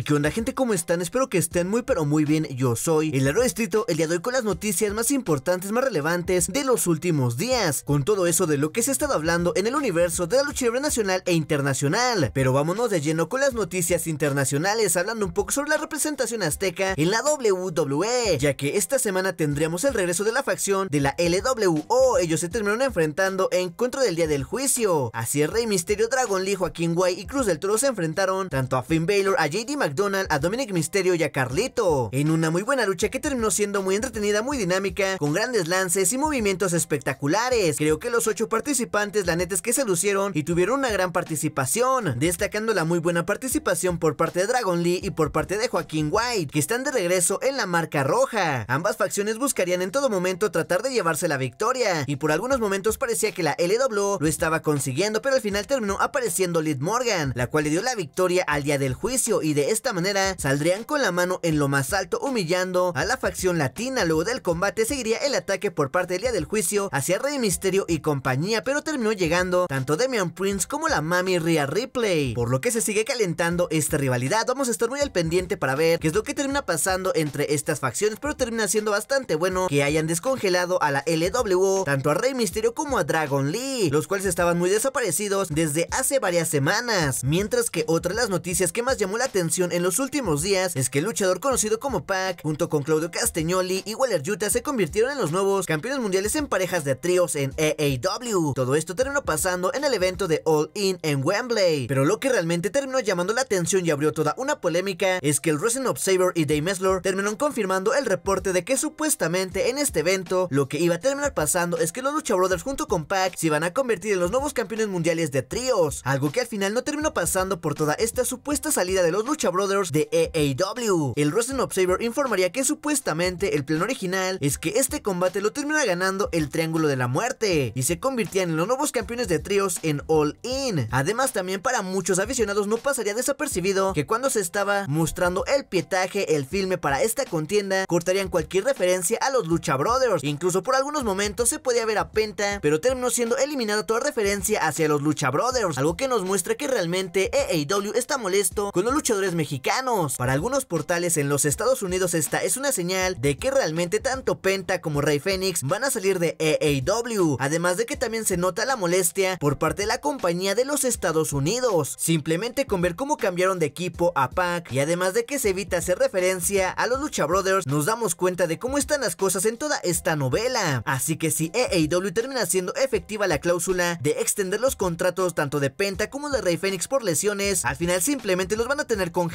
¿Y qué onda gente? ¿Cómo están? Espero que estén muy pero muy bien, yo soy el Aro el día de hoy con las noticias más importantes, más relevantes de los últimos días, con todo eso de lo que se ha estado hablando en el universo de la lucha libre nacional e internacional, pero vámonos de lleno con las noticias internacionales, hablando un poco sobre la representación azteca en la WWE, ya que esta semana tendríamos el regreso de la facción de la LWO, ellos se terminaron enfrentando en contra del día del juicio, así el Rey Misterio, Dragon Lee, Joaquín Way y Cruz del Toro se enfrentaron tanto a Finn Baylor, a JD Donald, a Dominic Misterio y a Carlito, en una muy buena lucha que terminó siendo muy entretenida, muy dinámica, con grandes lances y movimientos espectaculares. Creo que los ocho participantes, la neta es que se lucieron y tuvieron una gran participación, destacando la muy buena participación por parte de Dragon Lee y por parte de Joaquín White, que están de regreso en la marca roja. Ambas facciones buscarían en todo momento tratar de llevarse la victoria, y por algunos momentos parecía que la LW lo estaba consiguiendo, pero al final terminó apareciendo Lid Morgan, la cual le dio la victoria al día del juicio y de esta manera saldrían con la mano en lo más alto humillando a la facción latina. Luego del combate seguiría el ataque por parte del día del juicio hacia Rey Misterio y compañía, pero terminó llegando tanto Demian Prince como la mami Rhea Ripley, por lo que se sigue calentando esta rivalidad. Vamos a estar muy al pendiente para ver qué es lo que termina pasando entre estas facciones, pero termina siendo bastante bueno que hayan descongelado a la LWO, tanto a Rey Misterio como a Dragon Lee, los cuales estaban muy desaparecidos desde hace varias semanas, mientras que otra de las noticias que más llamó la atención en los últimos días es que el luchador conocido como Pac, junto con Claudio Castagnoli y Waller Yuta, se convirtieron en los nuevos campeones mundiales en parejas de tríos en EAW, Todo esto terminó pasando en el evento de All In en Wembley, pero lo que realmente terminó llamando la atención y abrió toda una polémica es que el of Observer y Dave Messler terminaron confirmando el reporte de que supuestamente en este evento lo que iba a terminar pasando es que los Lucha Brothers junto con Pac se iban a convertir en los nuevos campeones mundiales de tríos, algo que al final no terminó pasando por toda esta supuesta salida de los Lucha Brothers de EAW. El Wrestling Observer informaría que supuestamente el plan original es que este combate lo termina ganando el Triángulo de la Muerte y se convirtían en los nuevos campeones de tríos en All In. Además también para muchos aficionados no pasaría desapercibido que cuando se estaba mostrando el pietaje, el filme para esta contienda, cortarían cualquier referencia a los Lucha Brothers. Incluso por algunos momentos se podía ver a Penta, pero terminó siendo eliminada toda referencia hacia los Lucha Brothers, algo que nos muestra que realmente EAW está molesto con los luchadores mexicanos. Para algunos portales en los Estados Unidos esta es una señal de que realmente tanto Penta como Rey Fénix van a salir de EAW, además de que también se nota la molestia por parte de la compañía de los Estados Unidos, simplemente con ver cómo cambiaron de equipo a Pac y además de que se evita hacer referencia a los Lucha Brothers, nos damos cuenta de cómo están las cosas en toda esta novela. Así que si EAW termina siendo efectiva la cláusula de extender los contratos tanto de Penta como de Rey Fénix por lesiones, al final simplemente los van a tener con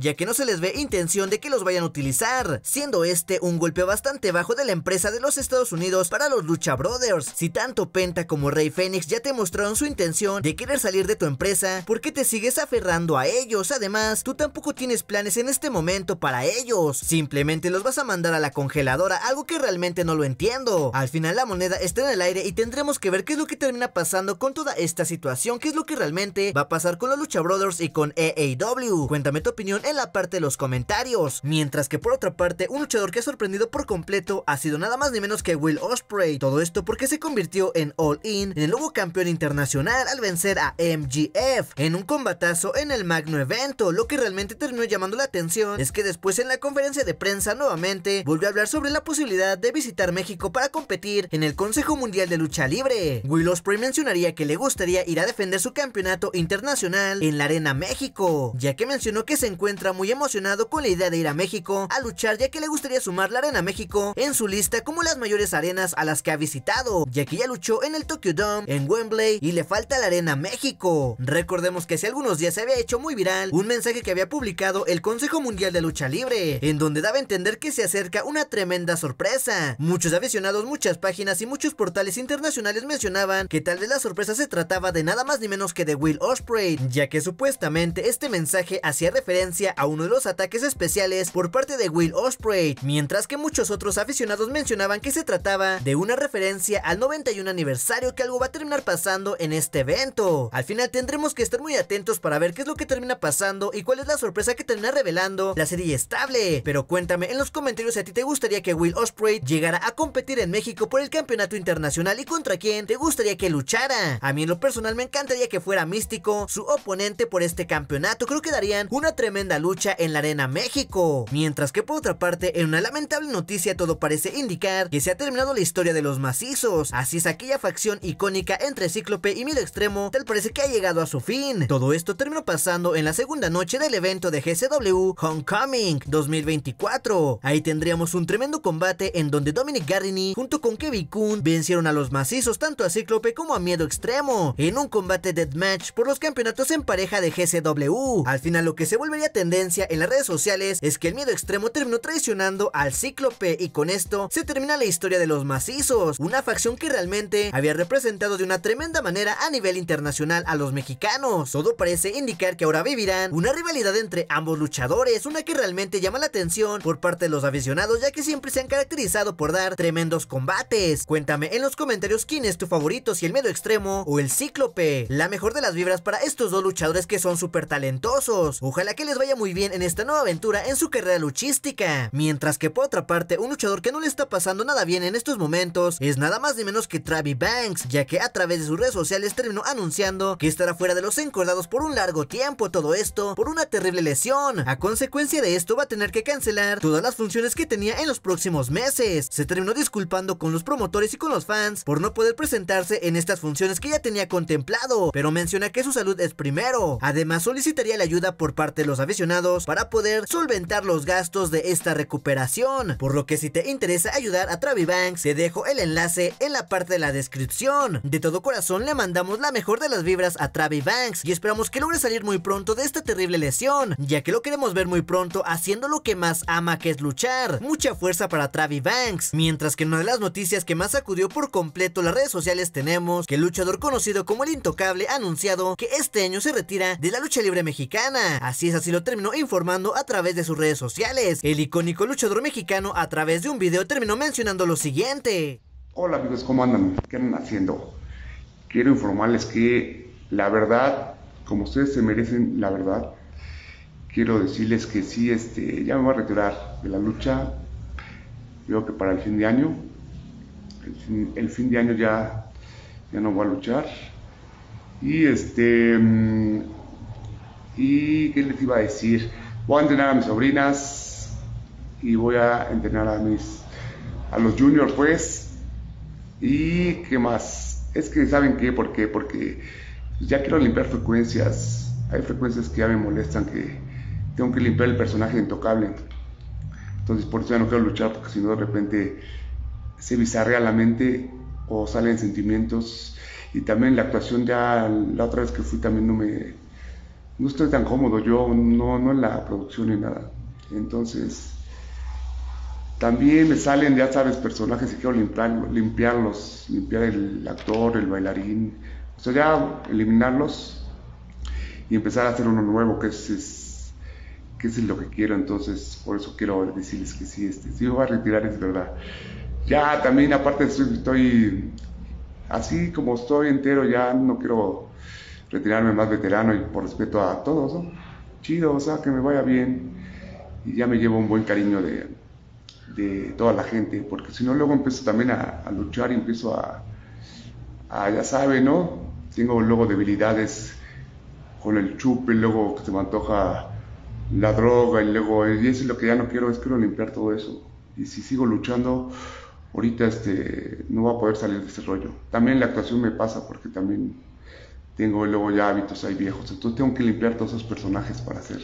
ya que no se les ve intención de que los vayan a utilizar, siendo este un golpe bastante bajo de la empresa de los Estados Unidos para los Lucha Brothers. Si tanto Penta como Rey Fénix ya te mostraron su intención de querer salir de tu empresa, ¿por qué te sigues aferrando a ellos? Además, tú tampoco tienes planes en este momento para ellos, simplemente los vas a mandar a la congeladora, algo que realmente no lo entiendo. Al final la moneda está en el aire y tendremos que ver qué es lo que termina pasando con toda esta situación, qué es lo que realmente va a pasar con los Lucha Brothers y con EAW. Cuenta Cuéntame tu opinión en la parte de los comentarios. Mientras que por otra parte, un luchador que ha sorprendido por completo ha sido nada más ni menos que Will Osprey. Todo esto porque se convirtió en All In, en el nuevo campeón internacional al vencer a MGF en un combatazo en el magno evento. Lo que realmente terminó llamando la atención es que después en la conferencia de prensa nuevamente volvió a hablar sobre la posibilidad de visitar México para competir en el Consejo Mundial de Lucha Libre. Will Osprey mencionaría que le gustaría ir a defender su campeonato internacional en la Arena México, ya que mencionó que se encuentra muy emocionado con la idea de ir a México a luchar ya que le gustaría sumar la Arena México en su lista como las mayores arenas a las que ha visitado, ya que ya luchó en el Tokyo Dome, en Wembley y le falta la Arena México. Recordemos que hace algunos días se había hecho muy viral un mensaje que había publicado el Consejo Mundial de Lucha Libre, en donde daba a entender que se acerca una tremenda sorpresa. Muchos aficionados, muchas páginas y muchos portales internacionales mencionaban que tal vez la sorpresa se trataba de nada más ni menos que de Will Osprey, ya que supuestamente este mensaje hacía referencia a uno de los ataques especiales por parte de Will Osprey, mientras que muchos otros aficionados mencionaban que se trataba de una referencia al 91 aniversario que algo va a terminar pasando en este evento. Al final tendremos que estar muy atentos para ver qué es lo que termina pasando y cuál es la sorpresa que termina revelando la serie estable. Pero cuéntame en los comentarios si a ti te gustaría que Will Osprey llegara a competir en México por el campeonato internacional y contra quién te gustaría que luchara. A mí en lo personal me encantaría que fuera Místico su oponente por este campeonato. Creo que darían una tremenda lucha en la Arena México. Mientras que por otra parte, en una lamentable noticia todo parece indicar que se ha terminado la historia de los macizos, así es aquella facción icónica entre Cíclope y Miedo Extremo tal parece que ha llegado a su fin. Todo esto terminó pasando en la segunda noche del evento de GCW Homecoming 2024. Ahí tendríamos un tremendo combate en donde Dominic Garrini junto con Kevin Kuhn vencieron a los macizos tanto a Cíclope como a Miedo Extremo en un combate deathmatch por los campeonatos en pareja de GCW. Al final lo que se volvería tendencia en las redes sociales es que el miedo extremo terminó traicionando al Cíclope y con esto se termina la historia de los macizos, una facción que realmente había representado de una tremenda manera a nivel internacional a los mexicanos. Todo parece indicar que ahora vivirán una rivalidad entre ambos luchadores, una que realmente llama la atención por parte de los aficionados ya que siempre se han caracterizado por dar tremendos combates. Cuéntame en los comentarios quién es tu favorito, si el miedo extremo o el Cíclope. La mejor de las vibras para estos dos luchadores que son súper talentosos. Ojalá que les vaya muy bien en esta nueva aventura en su carrera luchística. Mientras que por otra parte, un luchador que no le está pasando nada bien en estos momentos es nada más ni menos que Travis Banks, ya que a través de sus redes sociales terminó anunciando que estará fuera de los encordados por un largo tiempo, todo esto por una terrible lesión. A consecuencia de esto va a tener que cancelar todas las funciones que tenía en los próximos meses. Se terminó disculpando con los promotores y con los fans por no poder presentarse en estas funciones que ya tenía contemplado, pero menciona que su salud es primero. Además solicitaría la ayuda por parte de los aficionados para poder solventar los gastos de esta recuperación. Por lo que si te interesa ayudar a Travi Banks, te dejo el enlace en la parte de la descripción. De todo corazón le mandamos la mejor de las vibras a Travi Banks y esperamos que logre salir muy pronto de esta terrible lesión, ya que lo queremos ver muy pronto haciendo lo que más ama que es luchar. Mucha fuerza para Travi Banks. Mientras que en una de las noticias que más sacudió por completo las redes sociales tenemos que el luchador conocido como el Intocable ha anunciado que este año se retira de la lucha libre mexicana. Así es, así lo terminó informando a través de sus redes sociales. El icónico luchador mexicano a través de un video terminó mencionando lo siguiente. Hola amigos, ¿cómo andan? ¿Qué andan haciendo? Quiero informarles que la verdad, como ustedes se merecen la verdad, quiero decirles que sí, este, ya me voy a retirar de la lucha. Creo que para el fin de año, el fin, de año ya, ya no voy a luchar. Y este, mm, ¿Y qué les iba a decir? Voy a entrenar a mis sobrinas y voy a entrenar a mis a los juniors pues. ¿Y qué más? Es que saben qué, por qué, porque ya quiero limpiar frecuencias. Hay frecuencias que ya me molestan que tengo que limpiar el personaje intocable. Entonces por eso ya no quiero luchar porque si no de repente se bizarrea la mente o salen sentimientos. Y también la actuación ya, la otra vez que fui también no me no estoy tan cómodo yo, no, no en la producción ni nada. Entonces, también me salen, ya sabes, personajes y quiero limpiar, limpiarlos, limpiar el actor, el bailarín, o sea, ya eliminarlos y empezar a hacer uno nuevo, que es, que es lo que quiero. Entonces, por eso quiero decirles que sí, este, sí, voy a retirar, es verdad. Ya también, aparte, estoy así como estoy entero, ya no quiero retirarme más veterano y por respeto a todos, ¿no? Chido, o sea, que me vaya bien. Y ya me llevo un buen cariño de, de toda la gente, porque si no, luego empiezo también a, luchar y empiezo a, a, ya sabe, ¿no? Tengo luego debilidades con el chupe, luego que se me antoja la droga y luego, y eso es lo que ya no quiero, es quiero limpiar todo eso. Y si sigo luchando, ahorita este, no voy a poder salir de ese rollo. También la actuación me pasa porque también tengo luego ya hábitos ahí viejos, entonces tengo que limpiar todos esos personajes para ser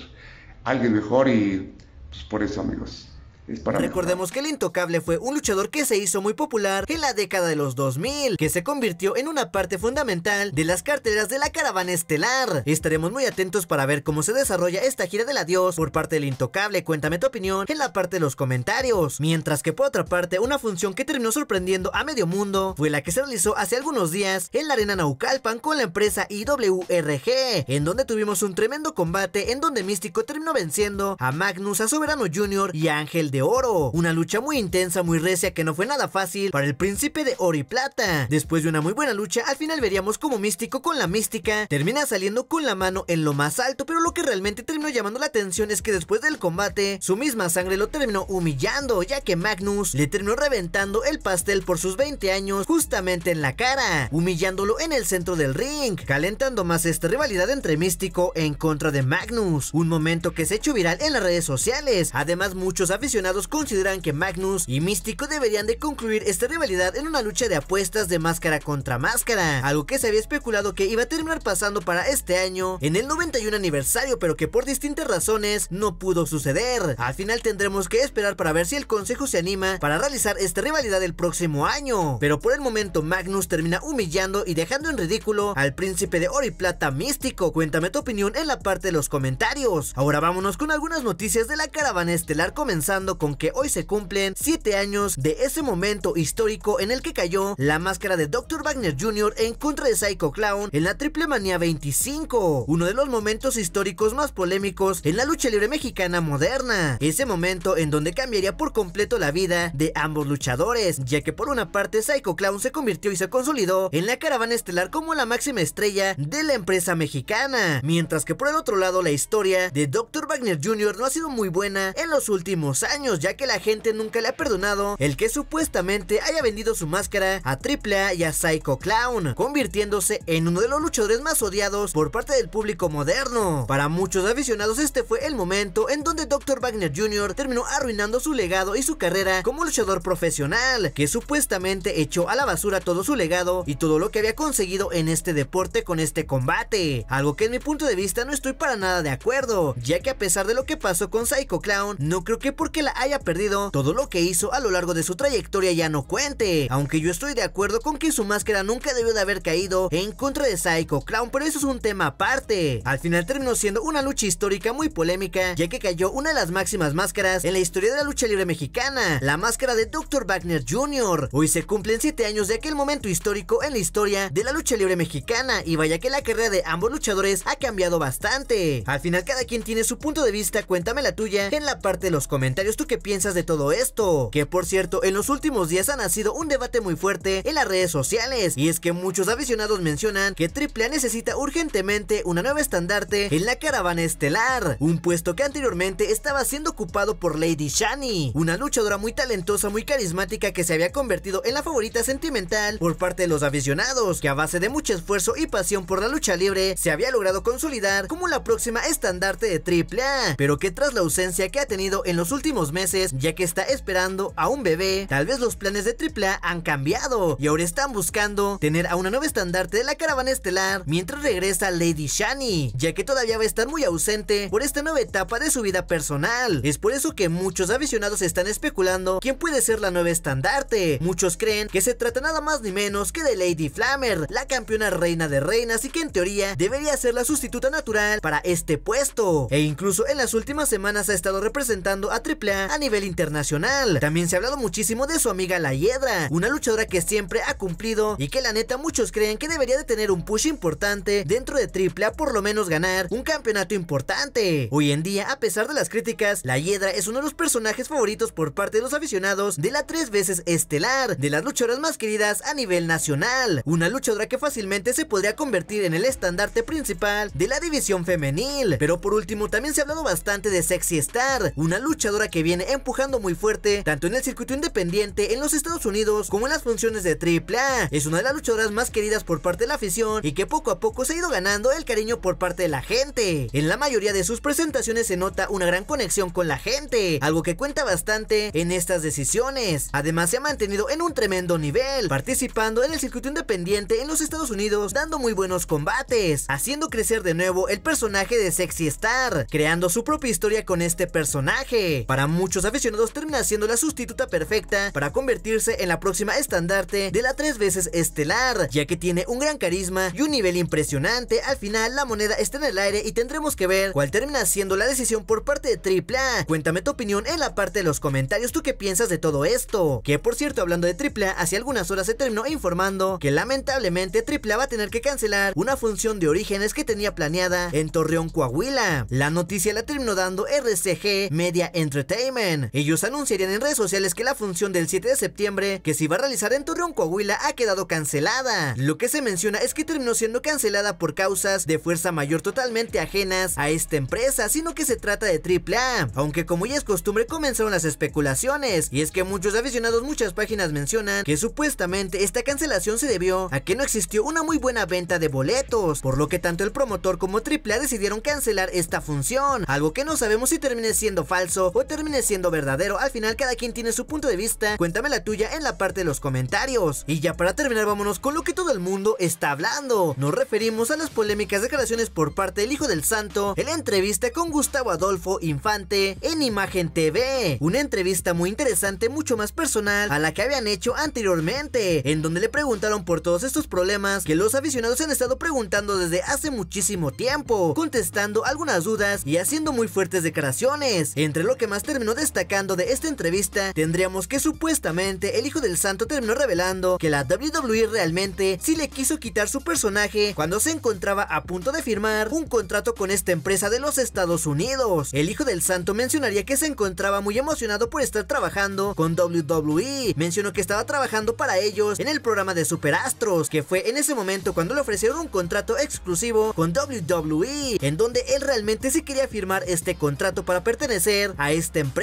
alguien mejor y pues por eso amigos, Recordemos que el Intocable fue un luchador que se hizo muy popular en la década de los 2000, que se convirtió en una parte fundamental de las carteras de la caravana estelar. Estaremos muy atentos para ver cómo se desarrolla esta gira del adiós por parte del Intocable. Cuéntame tu opinión en la parte de los comentarios. Mientras que por otra parte, una función que terminó sorprendiendo a medio mundo fue la que se realizó hace algunos días en la arena Naucalpan con la empresa IWRG, en donde tuvimos un tremendo combate en donde Místico terminó venciendo a Magnus, a Soberano Jr. y a Ángel de oro. Una lucha muy intensa, muy recia, que no fue nada fácil para el príncipe de oro y plata. Después de una muy buena lucha, al final veríamos como Místico con la mística termina saliendo con la mano en lo más alto, pero lo que realmente terminó llamando la atención es que después del combate, su misma sangre lo terminó humillando, ya que Magnus le terminó reventando el pastel por sus 20 años justamente en la cara, humillándolo en el centro del ring, calentando más esta rivalidad entre Místico en contra de Magnus, un momento que se echó viral en las redes sociales, además muchos aficionados consideran que Magnus y Místico deberían de concluir esta rivalidad en una lucha de apuestas de máscara contra máscara, algo que se había especulado que iba a terminar pasando para este año en el 91 aniversario, pero que por distintas razones no pudo suceder. Al final tendremos que esperar para ver si el consejo se anima para realizar esta rivalidad el próximo año, pero por el momento Magnus termina humillando y dejando en ridículo al príncipe de oro y plata Místico. Cuéntame tu opinión en la parte de los comentarios. Ahora vámonos con algunas noticias de la caravana estelar comenzando con que hoy se cumplen 7 años de ese momento histórico en el que cayó la máscara de Dr. Wagner Jr. en contra de Psycho Clown en la Triple Manía 25, uno de los momentos históricos más polémicos en la lucha libre mexicana moderna. Ese momento en donde cambiaría por completo la vida de ambos luchadores, ya que por una parte Psycho Clown se convirtió y se consolidó en la caravana estelar como la máxima estrella de la empresa mexicana, mientras que por el otro lado la historia de Dr. Wagner Jr. no ha sido muy buena en los últimos años ya que la gente nunca le ha perdonado el que supuestamente haya vendido su máscara a AAA y a Psycho Clown, convirtiéndose en uno de los luchadores más odiados por parte del público moderno. Para muchos aficionados este fue el momento en donde Dr. Wagner Jr. terminó arruinando su legado y su carrera como luchador profesional, que supuestamente echó a la basura todo su legado y todo lo que había conseguido en este deporte con este combate, algo que en mi punto de vista no estoy para nada de acuerdo, ya que a pesar de lo que pasó con Psycho Clown, no creo que porque la haya perdido, todo lo que hizo a lo largo de su trayectoria ya no cuente. Aunque yo estoy de acuerdo con que su máscara nunca debió de haber caído en contra de Psycho Clown, pero eso es un tema aparte. Al final terminó siendo una lucha histórica muy polémica, ya que cayó una de las máximas máscaras en la historia de la lucha libre mexicana, la máscara de Dr. Wagner Jr. Hoy se cumplen 7 años de aquel momento histórico en la historia de la lucha libre mexicana, y vaya que la carrera de ambos luchadores ha cambiado bastante. Al final cada quien tiene su punto de vista, cuéntame la tuya en la parte de los comentarios qué piensas de todo esto. Que por cierto, en los últimos días ha nacido un debate muy fuerte en las redes sociales, y es que muchos aficionados mencionan que AAA necesita urgentemente una nueva estandarte en la caravana estelar, un puesto que anteriormente estaba siendo ocupado por Lady Shani, una luchadora muy talentosa, muy carismática que se había convertido en la favorita sentimental por parte de los aficionados, que a base de mucho esfuerzo y pasión por la lucha libre se había logrado consolidar como la próxima estandarte de AAA, pero que tras la ausencia que ha tenido en los últimos meses, ya que está esperando a un bebé. Tal vez los planes de AAA han cambiado y ahora están buscando tener a una nueva estandarte de la caravana estelar mientras regresa Lady Shani, ya que todavía va a estar muy ausente por esta nueva etapa de su vida personal. Es por eso que muchos aficionados están especulando quién puede ser la nueva estandarte. Muchos creen que se trata nada más ni menos que de Lady Flammer, la campeona reina de reinas y que en teoría debería ser la sustituta natural para este puesto. E incluso en las últimas semanas ha estado representando a AAA a nivel internacional. También se ha hablado muchísimo de su amiga La Hiedra, una luchadora que siempre ha cumplido y que la neta muchos creen que debería de tener un push importante dentro de triple a por lo menos ganar un campeonato importante. Hoy en día, a pesar de las críticas, La Hiedra es uno de los personajes favoritos por parte de los aficionados de la tres veces estelar, de las luchadoras más queridas a nivel nacional, una luchadora que fácilmente se podría convertir en el estandarte principal de la división femenil. Pero por último, también se ha hablado bastante de Sexy Star, una luchadora que viene empujando muy fuerte tanto en el circuito independiente en los Estados Unidos como en las funciones de AAA. Es una de las luchadoras más queridas por parte de la afición y que poco a poco se ha ido ganando el cariño por parte de la gente. En la mayoría de sus presentaciones se nota una gran conexión con la gente, algo que cuenta bastante en estas decisiones. Además se ha mantenido en un tremendo nivel, participando en el circuito independiente en los Estados Unidos, dando muy buenos combates, haciendo crecer de nuevo el personaje de Sexy Star, creando su propia historia con este personaje. Para muchos aficionados termina siendo la sustituta perfecta para convertirse en la próxima estandarte de la tres veces estelar, ya que tiene un gran carisma y un nivel impresionante. Al final, la moneda está en el aire y tendremos que ver cuál termina siendo la decisión por parte de Tripla Cuéntame tu opinión en la parte de los comentarios. ¿Tú qué piensas de todo esto? Que por cierto, hablando de Tripla, hace algunas horas se terminó informando que lamentablemente Tripla va a tener que cancelar una función de orígenes que tenía planeada en Torreón, Coahuila. La noticia la terminó dando RCG Media Entertainment ellos anunciarían en redes sociales que la función del 7 de septiembre que se iba a realizar en Torreón Coahuila ha quedado cancelada. Lo que se menciona es que terminó siendo cancelada por causas de fuerza mayor totalmente ajenas a esta empresa, sino que se trata de AAA. Aunque como ya es costumbre comenzaron las especulaciones y es que muchos aficionados, muchas páginas mencionan que supuestamente esta cancelación se debió a que no existió una muy buena venta de boletos, por lo que tanto el promotor como AAA decidieron cancelar esta función, algo que no sabemos si termine siendo falso o termine siendo verdadero. Al final cada quien tiene su punto de vista. Cuéntame la tuya en la parte de los comentarios. Y ya para terminar vámonos con lo que todo el mundo está hablando. Nos referimos a las polémicas declaraciones por parte del hijo del santo en la entrevista con Gustavo Adolfo Infante en Imagen TV. Una entrevista muy interesante, mucho más personal a la que habían hecho anteriormente, en donde le preguntaron por todos estos problemas que los aficionados han estado preguntando desde hace muchísimo tiempo, contestando algunas dudas y haciendo muy fuertes declaraciones. Entre lo que más terminó no destacando de esta entrevista, tendríamos que supuestamente el hijo del santo terminó revelando que la WWE realmente sí le quiso quitar su personaje cuando se encontraba a punto de firmar un contrato con esta empresa de los Estados Unidos. El hijo del santo mencionaría que se encontraba muy emocionado por estar trabajando con WWE, mencionó que estaba trabajando para ellos en el programa de Superastros, que fue en ese momento cuando le ofrecieron un contrato exclusivo con WWE, en donde él realmente sí quería firmar este contrato para pertenecer a esta empresa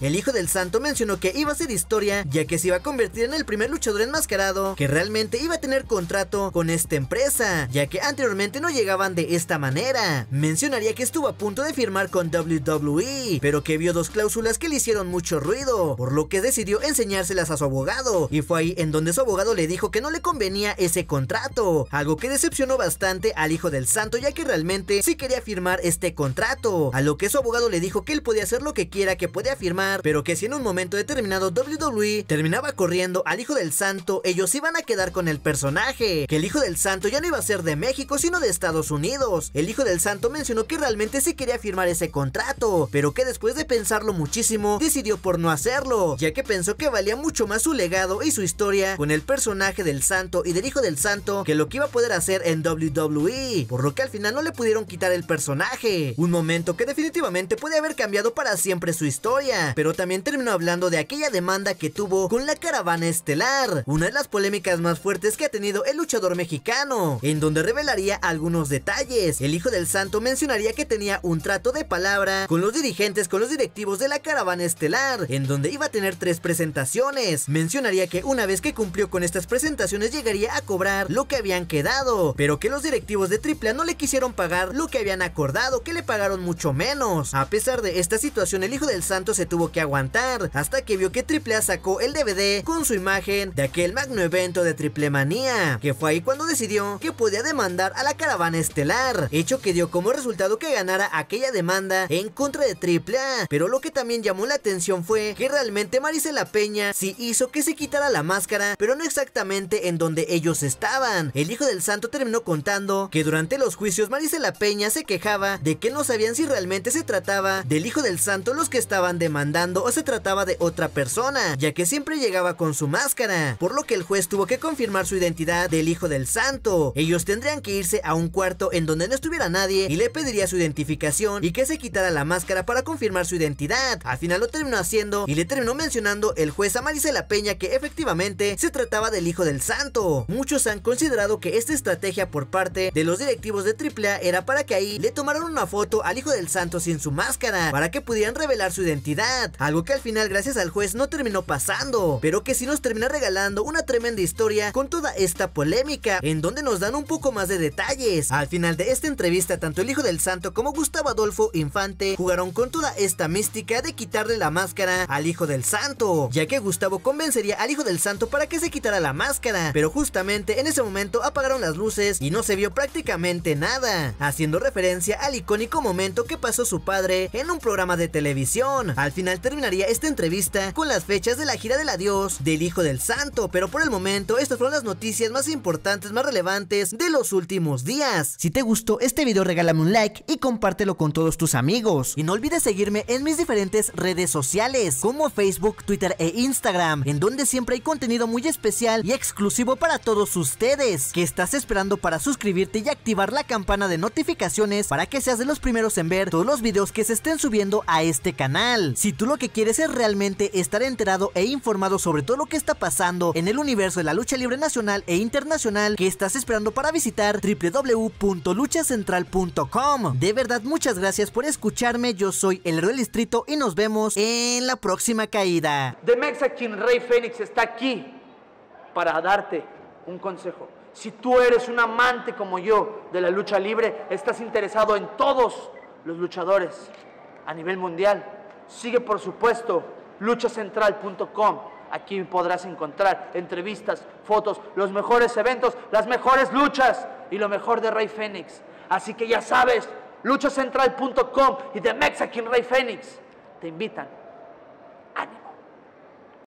el hijo del santo mencionó que iba a ser historia, ya que se iba a convertir en el primer luchador enmascarado que realmente iba a tener contrato con esta empresa, ya que anteriormente no llegaban de esta manera. Mencionaría que estuvo a punto de firmar con WWE, pero que vio dos cláusulas que le hicieron mucho ruido, por lo que decidió enseñárselas a su abogado, y fue ahí en donde su abogado le dijo que no le convenía ese contrato, algo que decepcionó bastante al hijo del santo, ya que realmente sí quería firmar este contrato, a lo que su abogado le dijo que él podía hacer lo que quiera que puede afirmar, pero que si en un momento determinado WWE terminaba corriendo al Hijo del Santo, ellos iban a quedar con el personaje, que el Hijo del Santo ya no iba a ser de México, sino de Estados Unidos. El Hijo del Santo mencionó que realmente sí quería firmar ese contrato, pero que después de pensarlo muchísimo, decidió por no hacerlo, ya que pensó que valía mucho más su legado y su historia con el personaje del Santo y del Hijo del Santo que lo que iba a poder hacer en WWE, por lo que al final no le pudieron quitar el personaje, un momento que definitivamente puede haber cambiado para siempre su historia historia, pero también terminó hablando de aquella demanda que tuvo con la caravana estelar, una de las polémicas más fuertes que ha tenido el luchador mexicano, en donde revelaría algunos detalles. El hijo del santo mencionaría que tenía un trato de palabra con los dirigentes, con los directivos de la caravana estelar, en donde iba a tener tres presentaciones. Mencionaría que una vez que cumplió con estas presentaciones llegaría a cobrar lo que habían quedado, pero que los directivos de AAA no le quisieron pagar lo que habían acordado, que le pagaron mucho menos. A pesar de esta situación, el hijo el santo se tuvo que aguantar hasta que vio que AAA sacó el DVD con su imagen de aquel magno evento de Triple Manía, que fue ahí cuando decidió que podía demandar a la caravana estelar, hecho que dio como resultado que ganara aquella demanda en contra de AAA, pero lo que también llamó la atención fue que realmente Marisela Peña sí hizo que se quitara la máscara, pero no exactamente en donde ellos estaban. El hijo del santo terminó contando que durante los juicios Marisela Peña se quejaba de que no sabían si realmente se trataba del hijo del santo los que estaban demandando o se trataba de otra persona, ya que siempre llegaba con su máscara, por lo que el juez tuvo que confirmar su identidad del hijo del santo. Ellos tendrían que irse a un cuarto en donde no estuviera nadie y le pediría su identificación y que se quitara la máscara para confirmar su identidad. Al final lo terminó haciendo y le terminó mencionando el juez a la Peña que efectivamente se trataba del hijo del santo. Muchos han considerado que esta estrategia por parte de los directivos de AAA era para que ahí le tomaran una foto al hijo del santo sin su máscara, para que pudieran revelar su identidad, algo que al final gracias al juez no terminó pasando, pero que sí nos termina regalando una tremenda historia con toda esta polémica, en donde nos dan un poco más de detalles. Al final de esta entrevista, tanto el hijo del santo como Gustavo Adolfo Infante jugaron con toda esta mística de quitarle la máscara al hijo del santo, ya que Gustavo convencería al hijo del santo para que se quitara la máscara, pero justamente en ese momento apagaron las luces y no se vio prácticamente nada, haciendo referencia al icónico momento que pasó su padre en un programa de televisión. Al final terminaría esta entrevista con las fechas de la gira del adiós del Hijo del Santo, pero por el momento estas fueron las noticias más importantes, más relevantes de los últimos días. Si te gustó este video regálame un like y compártelo con todos tus amigos. Y no olvides seguirme en mis diferentes redes sociales como Facebook, Twitter e Instagram, en donde siempre hay contenido muy especial y exclusivo para todos ustedes. Que estás esperando para suscribirte y activar la campana de notificaciones para que seas de los primeros en ver todos los videos que se estén subiendo a este canal? Si tú lo que quieres es realmente estar enterado e informado sobre todo lo que está pasando en el universo de la lucha libre nacional e internacional que estás esperando para visitar www.luchacentral.com. De verdad, muchas gracias por escucharme. Yo soy el Héroe del y nos vemos en la próxima caída. The Mexican Rey Fénix está aquí para darte un consejo. Si tú eres un amante como yo de la lucha libre, estás interesado en todos los luchadores a nivel mundial, Sigue, por supuesto, luchacentral.com. Aquí podrás encontrar entrevistas, fotos, los mejores eventos, las mejores luchas y lo mejor de Rey Fénix. Así que ya sabes, luchacentral.com y de Mexican Rey Fénix te invitan